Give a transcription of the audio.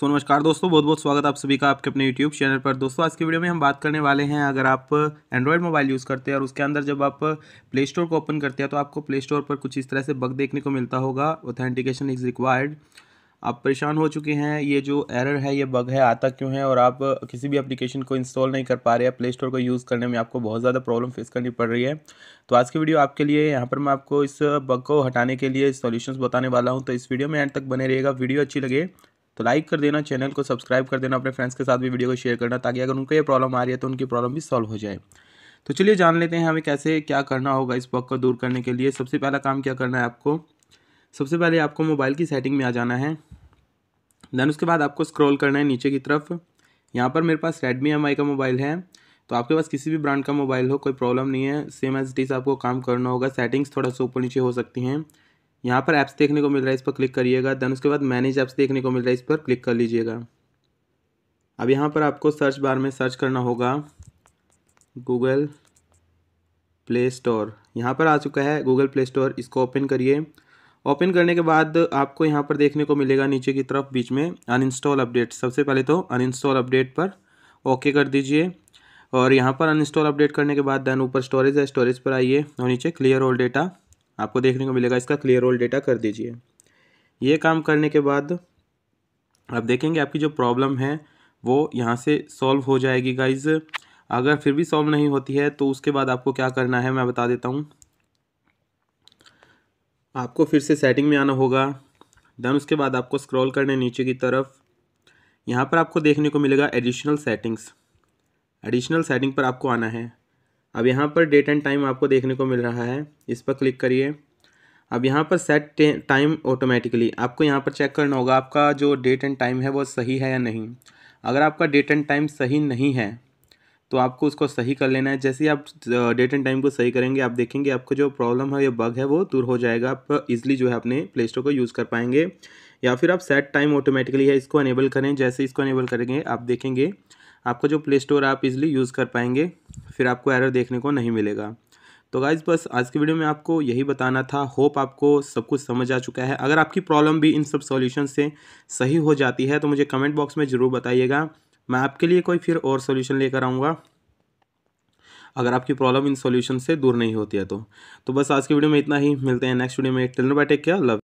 सो नमस्कार दोस्तों बहुत बहुत स्वागत आप सभी का आपके अपने यूट्यूब चैनल पर दोस्तों आज की वीडियो में हम बात करने वाले हैं अगर आप Android मोबाइल यूज़ करते हैं और उसके अंदर जब आप प्ले स्टोर को ओपन करते हैं तो आपको प्ले स्टोर पर कुछ इस तरह से बग देखने को मिलता होगा ऑथेंटिकेशन इज़ रिक्वायर्ड आप परेशान हो चुके हैं ये जो एरर है ये बग है आता क्यों है और आप किसी भी एप्लीकेशन को इंस्टॉल नहीं कर पा रहे हैं प्ले स्टोर को यूज़ करने में आपको बहुत ज़्यादा प्रॉब्लम फेस करनी पड़ रही है तो आज की वीडियो आपके लिए यहाँ पर मैं आपको इस बग को हटाने के लिए सॉल्यूशंस बताने वाला हूँ तो इस वीडियो में एंड तक बने रहेगा वीडियो अच्छी लगे तो लाइक कर देना चैनल को सब्सक्राइब कर देना अपने फ्रेंड्स के साथ भी वीडियो को शेयर करना ताकि अगर उनको ये प्रॉब्लम आ रही है तो उनकी प्रॉब्लम भी सॉल्व हो जाए तो चलिए जान लेते हैं हमें कैसे क्या करना होगा इस बग को दूर करने के लिए सबसे पहला काम क्या करना है आपको सबसे पहले आपको मोबाइल की सेटिंग में आ जाना है देन उसके बाद आपको स्क्रॉल करना है नीचे की तरफ यहाँ पर मेरे पास रेडमी एम का मोबाइल है तो आपके पास किसी भी ब्रांड का मोबाइल हो कोई प्रॉब्लम नहीं है सेम एज इट इज़ आपको काम करना होगा सेटिंग्स थोड़ा सा ऊपर नीचे हो सकती हैं यहाँ पर ऐप्स देखने को मिल रहा है इस पर क्लिक करिएगा देन उसके बाद मैनेज ऐप्स देखने को मिल रहा है इस पर क्लिक कर लीजिएगा अब यहाँ पर आपको सर्च बार में सर्च करना होगा गूगल प्ले स्टोर यहाँ पर आ चुका है गूगल प्ले स्टोर इसको ओपन करिए ओपन करने के बाद आपको यहाँ पर देखने को मिलेगा नीचे की तरफ बीच में अनइंस्टॉल अपडेट सबसे पहले तो अनइंस्टॉल अपडेट पर ओके कर दीजिए और यहाँ पर अनइंस्टॉल अपडेट करने के बाद देन ऊपर स्टोरेज है स्टोरेज पर आइए और नीचे क्लियर ऑल डेटा आपको देखने को मिलेगा इसका क्लियर ऑल डेटा कर दीजिए ये काम करने के बाद आप देखेंगे आपकी जो प्रॉब्लम है वो यहाँ से सॉल्व हो जाएगी गाइज अगर फिर भी सॉल्व नहीं होती है तो उसके बाद आपको क्या करना है मैं बता देता हूँ आपको फिर से सेटिंग में आना होगा देन उसके बाद आपको स्क्रॉल करने नीचे की तरफ यहाँ पर आपको देखने को मिलेगा एडिशनल सेटिंग्स एडिशनल सेटिंग पर आपको आना है अब यहाँ पर डेट एंड टाइम आपको देखने को मिल रहा है इस पर क्लिक करिए अब यहाँ पर सेट टाइम ऑटोमेटिकली आपको यहाँ पर चेक करना होगा आपका जो डेट एंड टाइम है वो सही है या नहीं अगर आपका डेट एंड टाइम सही नहीं है तो आपको उसको सही कर लेना है जैसे आप डेट एंड टाइम को सही करेंगे आप देखेंगे आपको जो प्रॉब्लम है या बग है वो दूर हो जाएगा आप इजिली जो है अपने प्ले स्टोर को यूज़ कर पाएंगे या फिर आप सेट टाइम ऑटोमेटिकली है इसको अनेबल करें जैसे इसको अनेबल करेंगे आप देखेंगे आपका जो प्ले स्टोर आप इज़िली यूज़ कर पाएंगे फिर आपको एरर देखने को नहीं मिलेगा तो गाइज़ बस आज की वीडियो में आपको यही बताना था होप आपको सब कुछ समझ आ चुका है अगर आपकी प्रॉब्लम भी इन सब सॉल्यूशन से सही हो जाती है तो मुझे कमेंट बॉक्स में ज़रूर बताइएगा मैं आपके लिए कोई फिर और सोल्यूशन लेकर आऊँगा अगर आपकी प्रॉब्लम इन सोल्यूशन से दूर नहीं होती है तो तो बस आज की वीडियो में इतना ही मिलते हैं नेक्स्ट वीडियो में till bye take care love